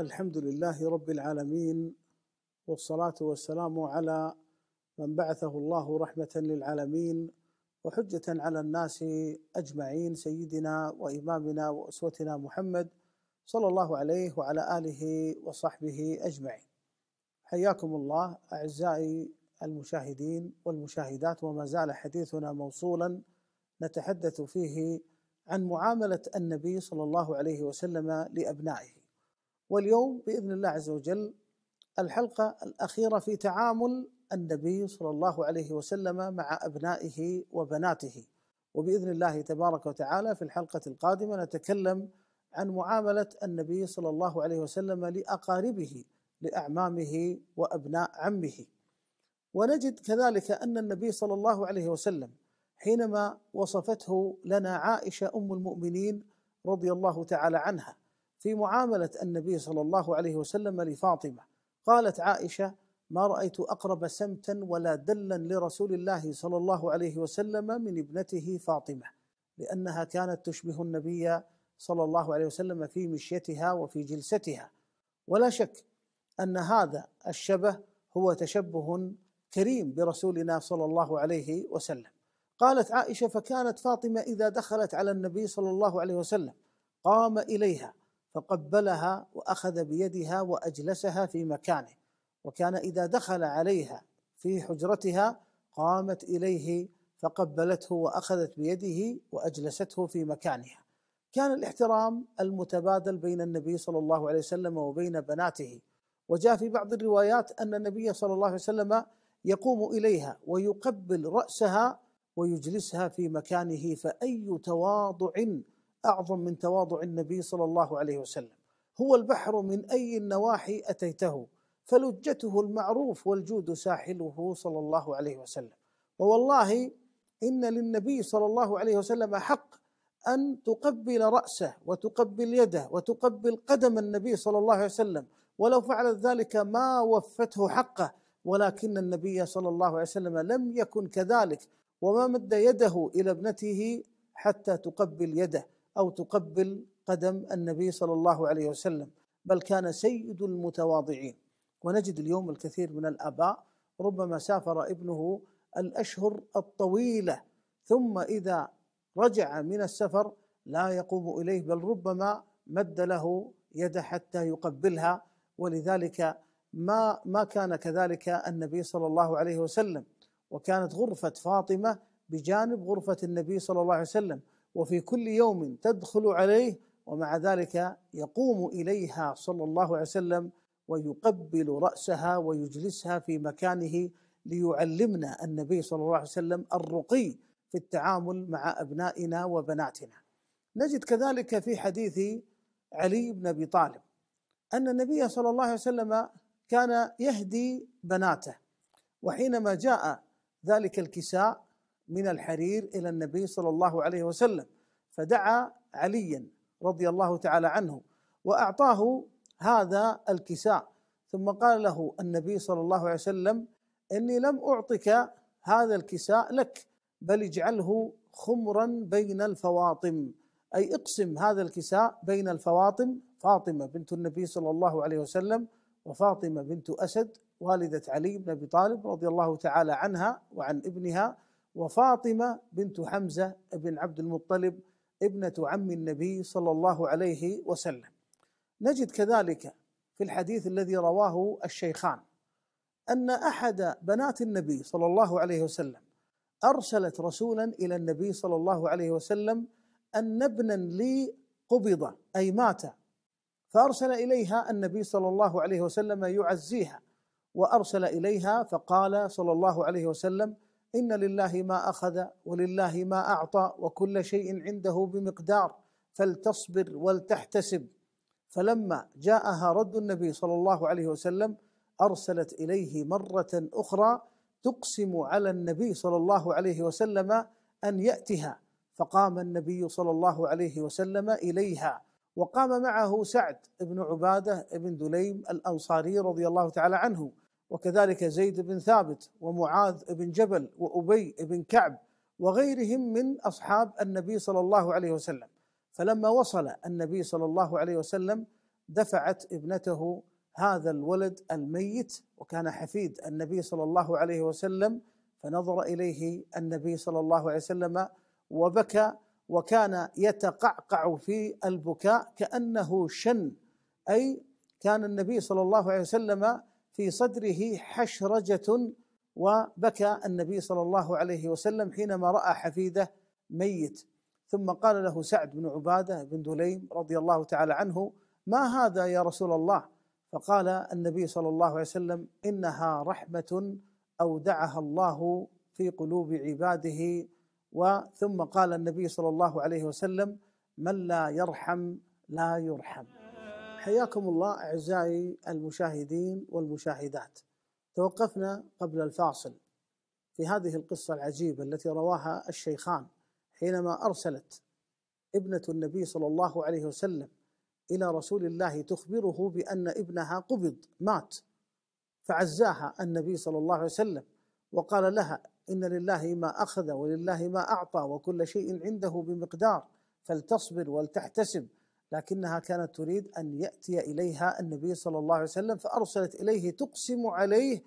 الحمد لله رب العالمين والصلاة والسلام على من بعثه الله رحمة للعالمين وحجة على الناس أجمعين سيدنا وإمامنا وأسوتنا محمد صلى الله عليه وعلى آله وصحبه أجمعين حياكم الله أعزائي المشاهدين والمشاهدات وما زال حديثنا موصولا نتحدث فيه عن معاملة النبي صلى الله عليه وسلم لأبنائه واليوم باذن الله عز وجل الحلقه الاخيره في تعامل النبي صلى الله عليه وسلم مع ابنائه وبناته وباذن الله تبارك وتعالى في الحلقه القادمه نتكلم عن معامله النبي صلى الله عليه وسلم لاقاربه لاعمامه وابناء عمه ونجد كذلك ان النبي صلى الله عليه وسلم حينما وصفته لنا عائشه ام المؤمنين رضي الله تعالى عنها في معامله النبي صلى الله عليه وسلم لفاطمه قالت عائشه ما رايت اقرب سمتا ولا دلا لرسول الله صلى الله عليه وسلم من ابنته فاطمه لانها كانت تشبه النبي صلى الله عليه وسلم في مشيتها وفي جلستها ولا شك ان هذا الشبه هو تشبه كريم برسولنا صلى الله عليه وسلم قالت عائشه فكانت فاطمه اذا دخلت على النبي صلى الله عليه وسلم قام اليها فقبلها واخذ بيدها واجلسها في مكانه وكان اذا دخل عليها في حجرتها قامت اليه فقبلته واخذت بيده واجلسته في مكانها كان الاحترام المتبادل بين النبي صلى الله عليه وسلم وبين بناته وجاء في بعض الروايات ان النبي صلى الله عليه وسلم يقوم اليها ويقبل راسها ويجلسها في مكانه فاي تواضع أعظم من تواضع النبي صلى الله عليه وسلم هو البحر من أي النواحي أتيته فلجته المعروف والجود ساحله صلى الله عليه وسلم ووالله إن للنبي صلى الله عليه وسلم حق أن تقبل رأسه وتقبل يده وتقبل قدم النبي صلى الله عليه وسلم ولو فعلت ذلك ما وفته حقه ولكن النبي صلى الله عليه وسلم لم يكن كذلك وما مد يده إلى ابنته حتى تقبل يده او تقبل قدم النبي صلى الله عليه وسلم بل كان سيد المتواضعين ونجد اليوم الكثير من الاباء ربما سافر ابنه الاشهر الطويله ثم اذا رجع من السفر لا يقوم اليه بل ربما مد له يده حتى يقبلها ولذلك ما ما كان كذلك النبي صلى الله عليه وسلم وكانت غرفه فاطمه بجانب غرفه النبي صلى الله عليه وسلم وفي كل يوم تدخل عليه ومع ذلك يقوم اليها صلى الله عليه وسلم ويقبل راسها ويجلسها في مكانه ليعلمنا النبي صلى الله عليه وسلم الرقي في التعامل مع ابنائنا وبناتنا. نجد كذلك في حديث علي بن ابي طالب ان النبي صلى الله عليه وسلم كان يهدي بناته وحينما جاء ذلك الكساء من الحرير الى النبي صلى الله عليه وسلم فدعا عليا رضي الله تعالى عنه واعطاه هذا الكساء ثم قال له النبي صلى الله عليه وسلم اني لم اعطك هذا الكساء لك بل اجعله خمرا بين الفواطم اي اقسم هذا الكساء بين الفواطم فاطمه بنت النبي صلى الله عليه وسلم وفاطمه بنت اسد والده علي بن ابي طالب رضي الله تعالى عنها وعن ابنها وفاطمة بنت حمزة بن عبد المطلب ابنة عم النبي صلى الله عليه وسلم نجد كذلك في الحديث الذي رواه الشيخان أن أحد بنات النبي صلى الله عليه وسلم أرسلت رسولا إلى النبي صلى الله عليه وسلم أن ابنا لي قبض أي مات فأرسل إليها النبي صلى الله عليه وسلم يعزيها وأرسل إليها فقال صلى الله عليه وسلم ان لله ما اخذ ولله ما اعطى وكل شيء عنده بمقدار فلتصبر ولتحتسب فلما جاءها رد النبي صلى الله عليه وسلم ارسلت اليه مره اخرى تقسم على النبي صلى الله عليه وسلم ان ياتها فقام النبي صلى الله عليه وسلم اليها وقام معه سعد بن عباده بن دليم الانصاري رضي الله تعالى عنه وكذلك زيد بن ثابت ومعاذ بن جبل وأبي بن كعب وغيرهم من أصحاب النبي صلى الله عليه وسلم فلما وصل النبي صلى الله عليه وسلم دفعت ابنته هذا الولد الميت وكان حفيد النبي صلى الله عليه وسلم فنظر اليه النبي صلى الله عليه وسلم وبكى وكان يتقعقع في البكاء كانه شن اي كان النبي صلى الله عليه وسلم في صدره حشرجة وبكى النبي صلى الله عليه وسلم حينما رأى حفيده ميت ثم قال له سعد بن عبادة بن دليم رضي الله تعالى عنه ما هذا يا رسول الله فقال النبي صلى الله عليه وسلم إنها رحمة أودعها الله في قلوب عباده وثم قال النبي صلى الله عليه وسلم من لا يرحم لا يرحم حياكم الله أعزائي المشاهدين والمشاهدات توقفنا قبل الفاصل في هذه القصة العجيبة التي رواها الشيخان حينما أرسلت ابنة النبي صلى الله عليه وسلم إلى رسول الله تخبره بأن ابنها قبض مات فعزاها النبي صلى الله عليه وسلم وقال لها إن لله ما أخذ ولله ما أعطى وكل شيء عنده بمقدار فلتصبر ولتحتسب لكنها كانت تريد أن يأتي إليها النبي صلى الله عليه وسلم فأرسلت إليه تقسم عليه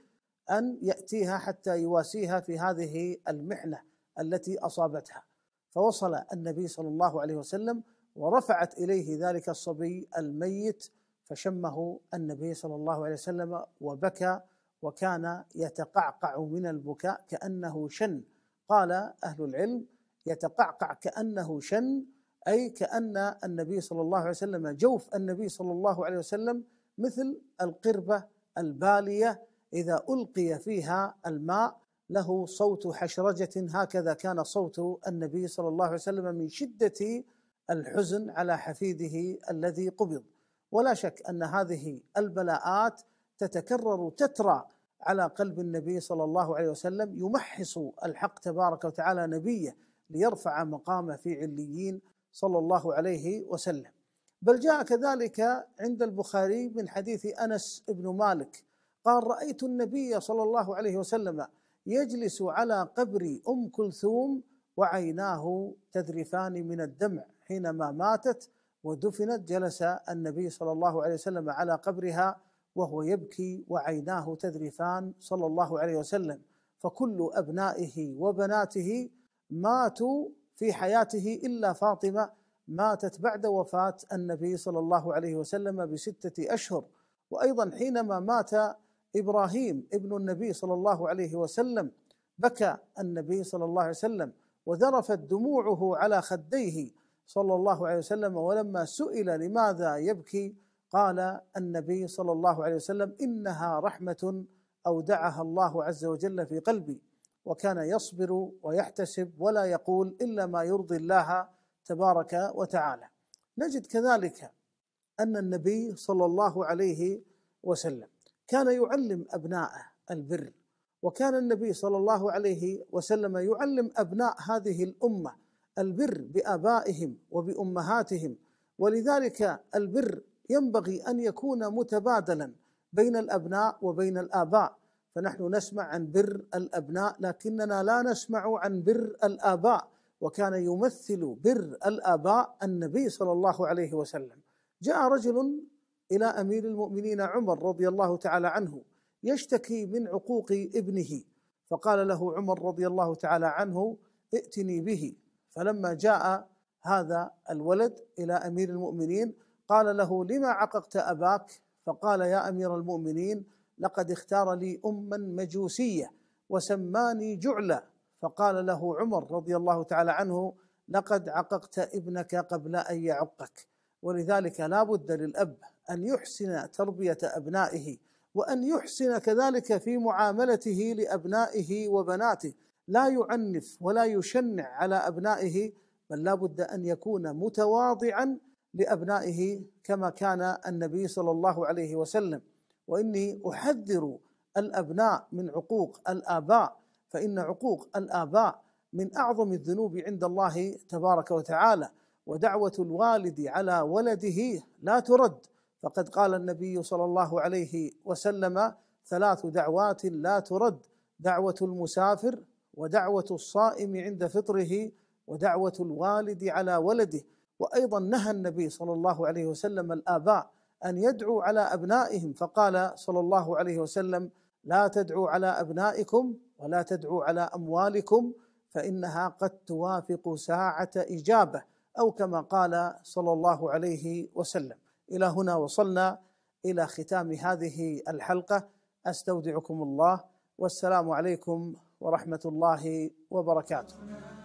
أن يأتيها حتى يواسيها في هذه المحنة التي أصابتها فوصل النبي صلى الله عليه وسلم ورفعت إليه ذلك الصبي الميت فشمه النبي صلى الله عليه وسلم وبكى وكان يتقعقع من البكاء كأنه شن قال أهل العلم يتقعقع كأنه شن اي كان النبي صلى الله عليه وسلم جوف النبي صلى الله عليه وسلم مثل القربه الباليه اذا القي فيها الماء له صوت حشرجه هكذا كان صوت النبي صلى الله عليه وسلم من شده الحزن على حفيده الذي قبض ولا شك ان هذه البلاءات تتكرر تترى على قلب النبي صلى الله عليه وسلم يمحص الحق تبارك وتعالى نبيه ليرفع مقامه في عليين صلى الله عليه وسلم بل جاء كذلك عند البخاري من حديث انس بن مالك قال رايت النبي صلى الله عليه وسلم يجلس على قبر ام كلثوم وعيناه تذرفان من الدمع حينما ماتت ودفنت جلس النبي صلى الله عليه وسلم على قبرها وهو يبكي وعيناه تذرفان صلى الله عليه وسلم فكل ابنائه وبناته ماتوا في حياته الا فاطمه ماتت بعد وفاه النبي صلى الله عليه وسلم بسته اشهر وايضا حينما مات ابراهيم ابن النبي صلى الله عليه وسلم بكى النبي صلى الله عليه وسلم وذرفت دموعه على خديه صلى الله عليه وسلم ولما سئل لماذا يبكي قال النبي صلى الله عليه وسلم انها رحمه اودعها الله عز وجل في قلبي وكان يصبر ويحتسب ولا يقول الا ما يرضي الله تبارك وتعالى نجد كذلك ان النبي صلى الله عليه وسلم كان يعلم ابناءه البر وكان النبي صلى الله عليه وسلم يعلم ابناء هذه الامه البر بابائهم وبامهاتهم ولذلك البر ينبغي ان يكون متبادلا بين الابناء وبين الاباء فنحن نسمع عن بر الابناء لكننا لا نسمع عن بر الاباء وكان يمثل بر الاباء النبي صلى الله عليه وسلم جاء رجل الى امير المؤمنين عمر رضي الله تعالى عنه يشتكي من عقوق ابنه فقال له عمر رضي الله تعالى عنه ائتني به فلما جاء هذا الولد الى امير المؤمنين قال له لما عققت اباك فقال يا امير المؤمنين لقد اختار لي أما مجوسية وسماني جعلا فقال له عمر رضي الله تعالى عنه لقد عققت ابنك قبل أن يعقك ولذلك لا بد للأب أن يحسن تربية أبنائه وأن يحسن كذلك في معاملته لأبنائه وبناته لا يعنف ولا يشنع على أبنائه بل لا بد أن يكون متواضعا لأبنائه كما كان النبي صلى الله عليه وسلم واني احذر الابناء من عقوق الاباء فان عقوق الاباء من اعظم الذنوب عند الله تبارك وتعالى ودعوه الوالد على ولده لا ترد فقد قال النبي صلى الله عليه وسلم ثلاث دعوات لا ترد دعوه المسافر ودعوه الصائم عند فطره ودعوه الوالد على ولده وايضا نهى النبي صلى الله عليه وسلم الاباء ان يدعوا على ابنائهم فقال صلى الله عليه وسلم لا تدعوا على ابنائكم ولا تدعوا على اموالكم فانها قد توافق ساعه اجابه او كما قال صلى الله عليه وسلم الى هنا وصلنا الى ختام هذه الحلقه استودعكم الله والسلام عليكم ورحمه الله وبركاته